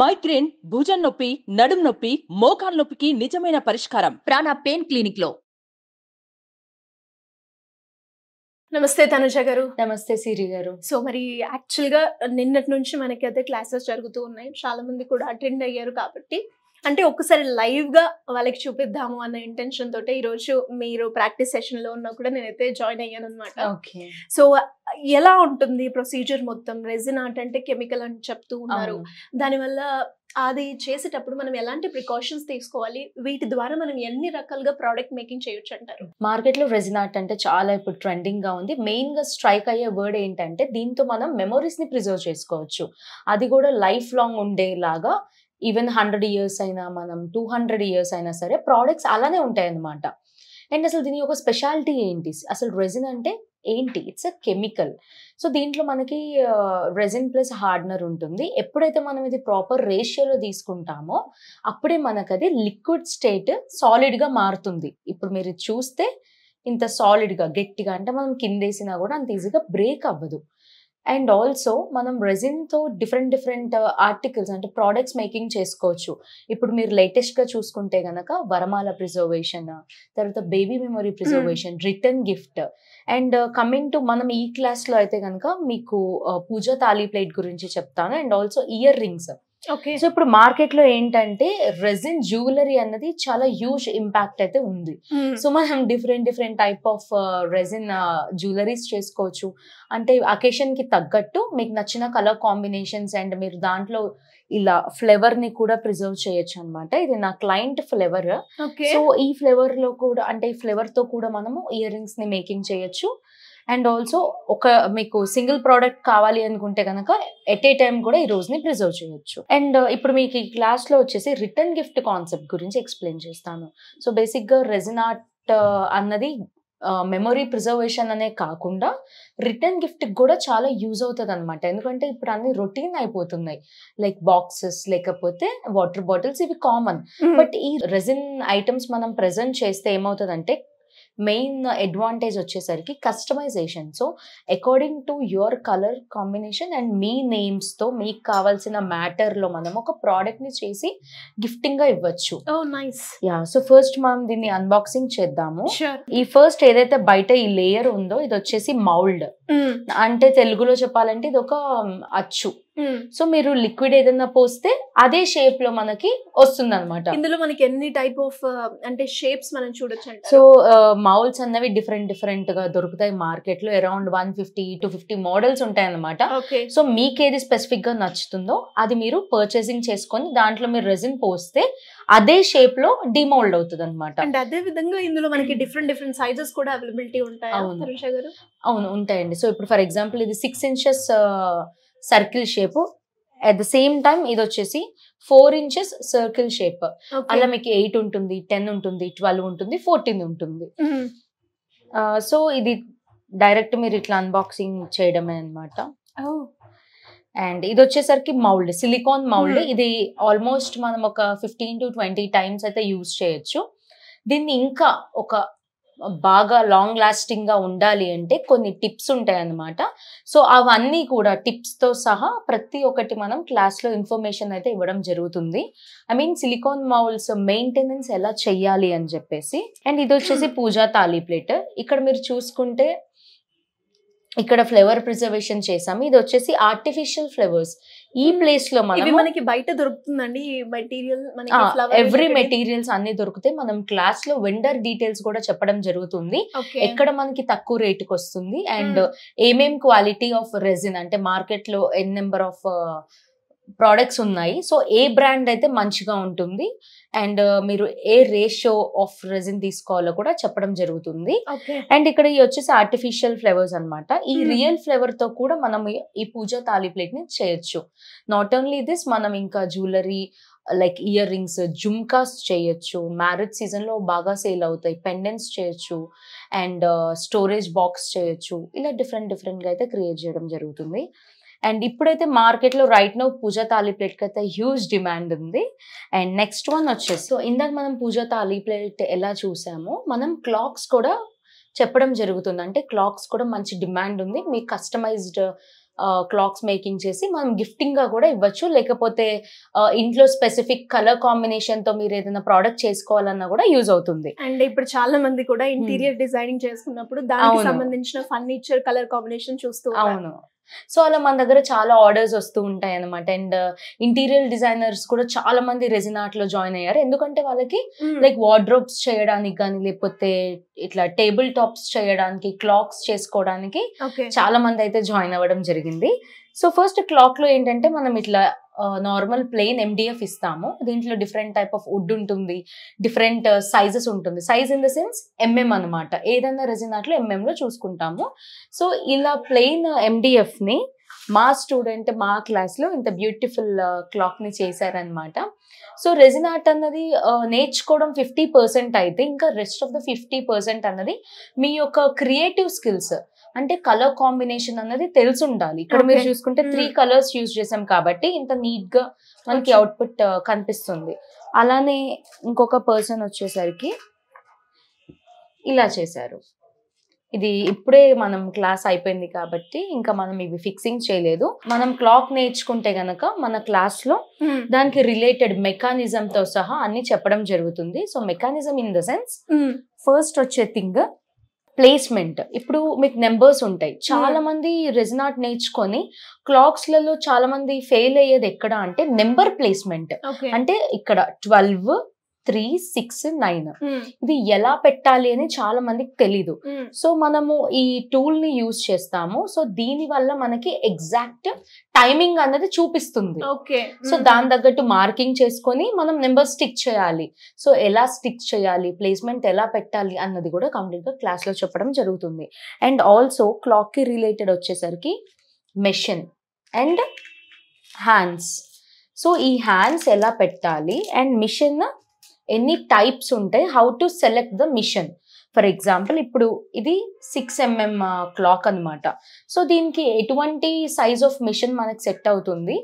Migraine భుజం నొప్పి నడుం నొప్పి మోకాల నొప్పికి నిజమైన పరిష్కారం ప్రాణ పెయిన్ క్లినిక్ లో నమస్తే తనుజ గారు నమస్తే సిరి గారు సో మరి యాక్చువల్ గా నిన్నటి నుంచి మనకి అయితే క్లాసెస్ జరుగుతూ ఉన్నాయి చాలా మంది కూడా అటెండ్ అయ్యారు కాబట్టి అంటే ఒక్కసారి గా వాళ్ళకి చూపిద్దాము అన్న ఇంటెన్షన్ తోటే ఈరోజు మీరు ప్రాక్టీస్ సెషన్లో ఉన్నా కూడా నేనైతే జాయిన్ అయ్యాను అనమాట సో ఎలా ఉంటుంది ప్రొసీజర్ మొత్తం రెజిన్ ఆర్ట్ అంటే కెమికల్ అని చెప్తూ ఉన్నారు దానివల్ల అది చేసేటప్పుడు మనం ఎలాంటి ప్రికాషన్స్ తీసుకోవాలి వీటి ద్వారా మనం ఎన్ని రకాలుగా ప్రోడక్ట్ మేకింగ్ చేయొచ్చు అంటారు మార్కెట్ లో రెజినాట్ అంటే చాలా ఇప్పుడు ట్రెండింగ్ గా ఉంది మెయిన్ గా స్ట్రైక్ అయ్యే వర్డ్ ఏంటంటే దీంతో మనం మెమొరీస్ ని ప్రిజర్వ్ చేసుకోవచ్చు అది కూడా లైఫ్ లాంగ్ ఉండేలాగా ఈవెన్ హండ్రెడ్ ఇయర్స్ అయినా మనం టూ హండ్రెడ్ ఇయర్స్ అయినా సరే ప్రోడక్ట్స్ అలానే ఉంటాయన్నమాట అండ్ అసలు దీని యొక్క స్పెషాలిటీ ఏంటి అసలు రెజిన్ అంటే ఏంటి ఇట్స్ అ కెమికల్ సో దీంట్లో మనకి రెజిన్ ప్లస్ హార్డ్నర్ ఉంటుంది ఎప్పుడైతే మనం ఇది ప్రాపర్ రేషియోలో తీసుకుంటామో అప్పుడే మనకు అది లిక్విడ్ స్టేట్ సాలిడ్గా మారుతుంది ఇప్పుడు మీరు చూస్తే ఇంత సాలిడ్గా గట్టిగా అంటే మనం కిందేసినా కూడా అంత ఈజీగా బ్రేక్ అవ్వదు అండ్ ఆల్సో మనం రెజిన్తో డిఫరెంట్ డిఫరెంట్ uh, ఆర్టికల్స్ అంటే ప్రోడక్ట్స్ మేకింగ్ చేసుకోవచ్చు ఇప్పుడు మీరు లేటెస్ట్గా చూసుకుంటే గనక వరమాల ప్రిజర్వేషన్ తర్వాత baby memory hmm. Preservation return gift and coming uh, to మనం ఈ క్లాస్లో అయితే కనుక మీకు uh, పూజ తాళీ ప్లేట్ గురించి చెప్తాను and also ear rings so ఇప్పుడు మార్కెట్ లో ఏంటంటే రెజిన్ జ్యువెలరీ అన్నది చాలా హ్యూజ్ ఇంపాక్ట్ అయితే ఉంది సో hmm. మనం different different type of resin jewelleries చేసుకోవచ్చు అంటే అకేషన్ కి తగ్గట్టు మీకు నచ్చిన కలర్ కాంబినేషన్స్ అండ్ మీరు దాంట్లో ఇలా ఫ్లేవర్ ని కూడా ప్రిజర్వ్ చేయొచ్చు అనమాట ఇది నా క్లయింట్ ఫ్లేవర్ సో ఈ ఫ్లేవర్ లో కూడా అంటే ఈ ఫ్లేవర్ తో కూడా మనము ఇయర్ రింగ్స్ ని మేకింగ్ చేయొచ్చు అండ్ ఆల్సో ఒక మీకు సింగిల్ ప్రోడక్ట్ కావాలి అనుకుంటే కనుక ఎట్ ఏ టైం కూడా ఈ రోజుని ప్రిజర్వ్ చేయొచ్చు అండ్ uh, ఇప్పుడు మీకు ఈ క్లాస్లో వచ్చేసి రిటర్న్ గిఫ్ట్ కాన్సెప్ట్ గురించి ఎక్స్ప్లెయిన్ చేస్తాను సో బేసిక్ గా రెజినాట్ uh, అన్నది uh, మెమొరీ ప్రిజర్వేషన్ అనే కాకుండా రిటర్న్ గిఫ్ట్ కూడా చాలా యూజ్ అవుతుంది అనమాట ఎందుకంటే ఇప్పుడు అన్ని రొటీన్ అయిపోతున్నాయి లైక్ బాక్సెస్ లేకపోతే వాటర్ బాటిల్స్ ఇవి కామన్ బట్ ఈ రెజిన్ ఐటమ్స్ మనం ప్రెజెంట్ చేస్తే ఏమవుతుందంటే మెయిన్ అడ్వాంటేజ్ వచ్చేసరికి customisation so according to your colour combination and మీ నేమ్స్తో మీకు కావాల్సిన మ్యాటర్లో మనం ఒక ప్రోడక్ట్ని చేసి గిఫ్టింగ్గా ఇవ్వచ్చు నైస్ యా సో ఫస్ట్ మనం దీన్ని అన్బాక్సింగ్ చేద్దాము ఈ ఫస్ట్ ఏదైతే బయట ఈ లేయర్ ఉందో ఇది వచ్చేసి మౌల్డ్ అంటే తెలుగులో చెప్పాలంటే ఇది ఒక అచ్చు సో మీరు లిక్విడ్ ఏదైనా పోస్తే అదే షేప్ లో మనకి వస్తుంది అనమాట ఇందులో మనకి ఎన్ని టైప్ ఆఫ్ అంటే షేప్స్ మనం చూడొచ్చు సో మౌల్స్ అన్నవి డిఫరెంట్ డిఫరెంట్ గా దొరుకుతాయి మార్కెట్ లో around one fifty to fifty models ఉంటాయి అనమాట సో మీకు ఏది స్పెసిఫిక్ గా నచ్చుతుందో అది మీరు పర్చేసింగ్ చేసుకొని దాంట్లో మీరు రెజిన్ పోస్తే అదే షేప్ లో డిమోల్డ్ అవుతుంది అనమాట అండ్ అదే విధంగా ఇందులో మనకి డిఫరెంట్ డిఫరెంట్ సైజెస్ కూడా అవైలబిలిటీ ఉంటాయి అవును అవును ఉంటాయండి సో ఇప్పుడు ఫర్ ఎగ్జాంపుల్ ఇది six inches circle shape at the same time ఇది వచ్చేసి ఫోర్ ఇంచెస్ సర్కిల్ షేప్ అలా మీకు ఎయిట్ ఉంటుంది టెన్ ఉంటుంది ట్వెల్వ్ ఉంటుంది ఫోర్టీన్ ఉంటుంది సో mm-hmm. uh, ఇది డైరెక్ట్ మీరు ఇట్లా అన్బాక్సింగ్ చేయడమే అనమాట అండ్ oh. mm-hmm. ఇది వచ్చేసరికి మౌల్డ్ సిలికాన్ మౌల్డ్ ఇది ఆల్మోస్ట్ మనం ఒక ఫిఫ్టీన్ టు ట్వంటీ టైమ్స్ అయితే యూజ్ చేయొచ్చు దీన్ని ఇంకా ఒక బాగా లాంగ్ లాస్టింగ్ గా ఉండాలి అంటే కొన్ని టిప్స్ ఉంటాయి అన్నమాట సో అవన్నీ కూడా టిప్స్ తో సహా ప్రతి ఒక్కటి మనం క్లాస్లో ఇన్ఫర్మేషన్ అయితే ఇవ్వడం జరుగుతుంది I mean silicone moulds maintenance ఎలా చెయ్యాలి అని చెప్పేసి అండ్ ఇది వచ్చేసి పూజా తాలీ ప్లేట్ ఇక్కడ మీరు చూసుకుంటే ఇక్కడ ఫ్లేవర్ ప్రిజర్వేషన్ చేసాము ఇది వచ్చేసి ఆర్టిఫిషియల్ ఫ్లేవర్స్ ఈ ప్లేస్ లో మనం మనకి బయట దొరుకుతుందండి మెటీరియల్ ఎవ్రీ మెటీరియల్స్ అన్ని దొరికితే మనం క్లాస్ లో వెండర్ డీటెయిల్స్ కూడా చెప్పడం జరుగుతుంది ఎక్కడ మనకి తక్కువ రేట్ కి వస్తుంది అండ్ hmm. ఏమేం క్వాలిటీ ఆఫ్ రెజిన్ అంటే మార్కెట్ లో ఎన్ నెంబర్ ఆఫ్ ప్రోడక్ట్స్ ఉన్నాయి సో ఏ బ్రాండ్ అయితే మంచిగా ఉంటుంది అండ్ మీరు ఏ రేషియో ఆఫ్ రెజిన్ తీసుకోవాలో కూడా చెప్పడం జరుగుతుంది అండ్ ఇక్కడ వచ్చేసి ఆర్టిఫిషియల్ ఫ్లేవర్స్ అనమాట ఈ రియల్ ఫ్లేవర్ తో కూడా మనం ఈ పూజ తాలి ప్లేట్ ని చేయొచ్చు నాట్ ఓన్లీ దిస్ మనం ఇంకా jewellery like ear rings jhumkas చేయొచ్చు మ్యారేజ్ సీజన్ లో బాగా సేల్ అవుతాయి పెండెంట్స్ చేయొచ్చు అండ్ స్టోరేజ్ బాక్స్ చేయొచ్చు ఇలా డిఫరెంట్ డిఫరెంట్ గా అయితే క్రియేట్ చేయడం జరుగుతుంది అండ్ ఇప్పుడైతే మార్కెట్లో రైట్ నో పూజా ప్లేట్ ప్లేట్కి అయితే హ్యూజ్ డిమాండ్ ఉంది అండ్ నెక్స్ట్ వన్ వచ్చేసి సో ఇందాక మనం పూజా తాలి ప్లేట్ ఎలా చూసామో మనం క్లాక్స్ కూడా చెప్పడం జరుగుతుంది అంటే క్లాక్స్ కూడా మంచి డిమాండ్ ఉంది మీకు కస్టమైజ్డ్ క్లాక్స్ మేకింగ్ చేసి మనం గిఫ్టింగ్గా కూడా ఇవ్వచ్చు లేకపోతే ఇంట్లో స్పెసిఫిక్ కలర్ కాంబినేషన్తో మీరు ఏదైనా ప్రోడక్ట్ చేసుకోవాలన్నా కూడా యూజ్ అవుతుంది అండ్ ఇప్పుడు చాలా మంది కూడా ఇంటీరియర్ hmm. డిజైనింగ్ చేసుకున్నప్పుడు దానికి సంబంధించిన ఫర్నిచర్ కలర్ కాంబినేషన్ చూస్తూ అవును సో అలా మన దగ్గర చాలా ఆర్డర్స్ వస్తూ ఉంటాయి అనమాట అండ్ ఇంటీరియర్ డిజైనర్స్ కూడా చాలా మంది రెజినాట్ లో జాయిన్ అయ్యారు ఎందుకంటే వాళ్ళకి లైక్ వార్డ్రోబ్స్ చేయడానికి కానీ లేకపోతే ఇట్లా టేబుల్ టాప్స్ చేయడానికి క్లాక్స్ చేసుకోవడానికి చాలా మంది అయితే జాయిన్ అవ్వడం జరిగింది సో ఫస్ట్ క్లాక్ లో ఏంటంటే మనం ఇట్లా నార్మల్ ప్లెయిన్ ఎండిఎఫ్ ఇస్తాము దీంట్లో డిఫరెంట్ టైప్ ఆఫ్ వుడ్ ఉంటుంది డిఫరెంట్ సైజెస్ uh, ఉంటుంది size in the sense mm అనమాట ఏదైనా ఎంఎం ఎంఎంలో చూసుకుంటాము సో ఇలా ప్లెయిన్ ఎండిఎఫ్ని uh, మా స్టూడెంట్ మా క్లాస్లో ఇంత బ్యూటిఫుల్ క్లాక్ని చేశారనమాట సో రెజిన్ ఆర్ట్ అన్నది నేర్చుకోవడం ఫిఫ్టీ పర్సెంట్ అయితే ఇంకా rest of the fifty percent అన్నది మీ యొక్క క్రియేటివ్ స్కిల్స్ అంటే కలర్ కాంబినేషన్ అనేది తెలిసి ఉండాలి ఇక్కడ మీరు చూసుకుంటే త్రీ కలర్స్ యూజ్ చేసాం కాబట్టి ఇంత నీట్ గా మనకి అవుట్పుట్ uh, కనిపిస్తుంది అలానే ఇంకొక పర్సన్ వచ్చేసరికి ఇలా చేశారు ఇది ఇప్పుడే మనం క్లాస్ అయిపోయింది కాబట్టి ఇంకా మనం ఇవి ఫిక్సింగ్ చేయలేదు మనం క్లాక్ నేర్చుకుంటే గనక మన క్లాస్ లో hmm. దానికి రిలేటెడ్ మెకానిజం తో సహా అన్ని చెప్పడం జరుగుతుంది so mechanism in the sense first వచ్చే థింగ్ ప్లేస్మెంట్ ఇప్పుడు మీకు నెంబర్స్ ఉంటాయి చాలా మంది రెజినాట్ నేర్చుకొని క్లాక్స్ లలో చాలా మంది ఫెయిల్ అయ్యేది ఎక్కడ అంటే నెంబర్ ప్లేస్మెంట్ అంటే ఇక్కడ ట్వెల్వ్ త్రీ సిక్స్ నైన్ ఇది ఎలా పెట్టాలి అని చాలా మందికి తెలీదు సో మనము ఈ టూల్ ని యూజ్ చేస్తాము సో దీని వల్ల మనకి ఎగ్జాక్ట్ టైమింగ్ అన్నది చూపిస్తుంది ఓకే సో దాని తగ్గట్టు మార్కింగ్ చేసుకొని మనం నెంబర్ స్టిక్ చేయాలి సో ఎలా స్టిక్ చేయాలి ప్లేస్మెంట్ ఎలా పెట్టాలి అన్నది కూడా కంప్లీట్ గా క్లాస్ లో చెప్పడం జరుగుతుంది అండ్ ఆల్సో క్లాక్ కి రిలేటెడ్ వచ్చేసరికి మెషిన్ అండ్ హ్యాండ్స్ సో ఈ హ్యాండ్స్ ఎలా పెట్టాలి అండ్ మిషన్ ఎన్ని టైప్స్ ఉంటాయి how to select the machine for example ఇప్పుడు ఇది సిక్స్ ఎంఎం క్లాక్ అనమాట సో దీనికి ఎటువంటి సైజ్ ఆఫ్ మిషన్ మనకు సెట్ అవుతుంది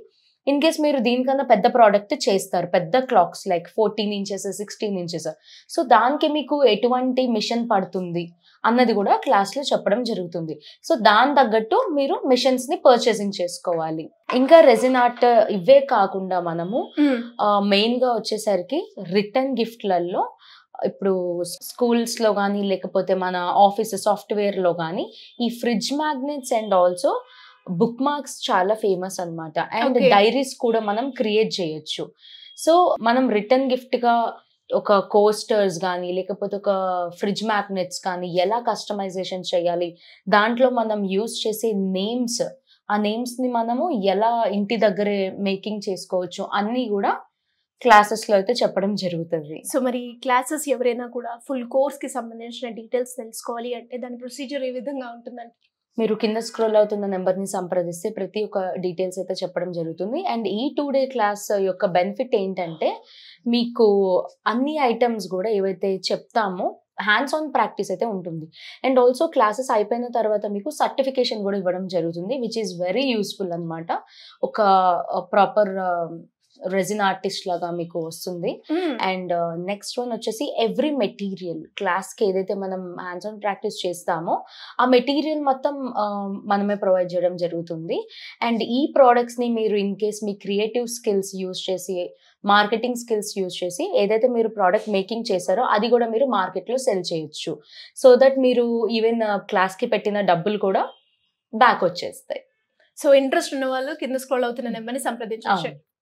ఇన్ కేస్ మీరు దీనికన్నా పెద్ద ప్రోడక్ట్ చేస్తారు పెద్ద clocks like fourteen inches sixteen inches so దానికి మీకు ఎటువంటి మిషన్ పడుతుంది అన్నది కూడా క్లాస్లో చెప్పడం జరుగుతుంది సో దాని తగ్గట్టు మీరు మిషన్స్ని పర్చేసింగ్ చేసుకోవాలి ఇంకా రెజిన్ ఆర్ట్ ఇవే కాకుండా మనము మెయిన్గా hmm. వచ్చేసరికి రిటర్న్ గిఫ్ట్లలో ఇప్పుడు స్కూల్స్లో కానీ లేకపోతే మన ఆఫీస్ సాఫ్ట్వేర్లో కానీ ఈ fridge magnets and also bookmarks చాలా ఫేమస్ అనమాట అండ్ డైరీస్ కూడా మనం క్రియేట్ చేయొచ్చు సో మనం రిటర్న్ గిఫ్ట్గా ఒక కోస్టర్స్ కానీ లేకపోతే ఒక ఫ్రిడ్జ్ మ్యాగ్నెట్స్ కానీ ఎలా కస్టమైజేషన్ చేయాలి దాంట్లో మనం యూజ్ చేసే నేమ్స్ ఆ నేమ్స్ని మనము ఎలా ఇంటి దగ్గరే మేకింగ్ చేసుకోవచ్చు అన్నీ కూడా క్లాసెస్లో అయితే చెప్పడం జరుగుతుంది సో మరి క్లాసెస్ ఎవరైనా కూడా ఫుల్ కోర్స్కి సంబంధించిన డీటెయిల్స్ తెలుసుకోవాలి అంటే దాని ప్రొసీజర్ ఏ విధంగా ఉంటుందండి మీరు కింద స్క్రోల్ అవుతున్న నెంబర్ని సంప్రదిస్తే ప్రతి ఒక్క డీటెయిల్స్ అయితే చెప్పడం జరుగుతుంది అండ్ ఈ టూ డే క్లాస్ యొక్క బెనిఫిట్ ఏంటంటే మీకు అన్ని ఐటమ్స్ కూడా ఏవైతే చెప్తామో హ్యాండ్స్ ఆన్ ప్రాక్టీస్ అయితే ఉంటుంది అండ్ ఆల్సో క్లాసెస్ అయిపోయిన తర్వాత మీకు సర్టిఫికేషన్ కూడా ఇవ్వడం జరుగుతుంది విచ్ ఈస్ వెరీ యూస్ఫుల్ అనమాట ఒక ప్రాపర్ uh, రెజిన్ ఆర్టిస్ట్ లాగా మీకు వస్తుంది అండ్ నెక్స్ట్ వన్ వచ్చేసి ఎవ్రీ మెటీరియల్ క్లాస్ కి ఏదైతే మనం హ్యాండ్స్ ఆన్ ప్రాక్టీస్ చేస్తామో ఆ మెటీరియల్ మొత్తం um, మనమే ప్రొవైడ్ చేయడం జరుగుతుంది అండ్ ఈ ప్రోడక్ట్స్ ని మీరు ఇన్ కేస్ మీ క్రియేటివ్ స్కిల్స్ యూస్ చేసి మార్కెటింగ్ స్కిల్స్ యూజ్ చేసి ఏదైతే మీరు ప్రోడక్ట్ మేకింగ్ చేశారో అది కూడా మీరు మార్కెట్లో సెల్ చేయొచ్చు సో దట్ మీరు ఈవెన్ క్లాస్కి uh, పెట్టిన డబ్బులు కూడా బ్యాక్ వచ్చేస్తాయి సో ఇంట్రెస్ట్ ఉన్న వాళ్ళు కింద స్క్రోల్ అవుతున్న hmm. నెంబర్ని సంప్రదించవచ్చు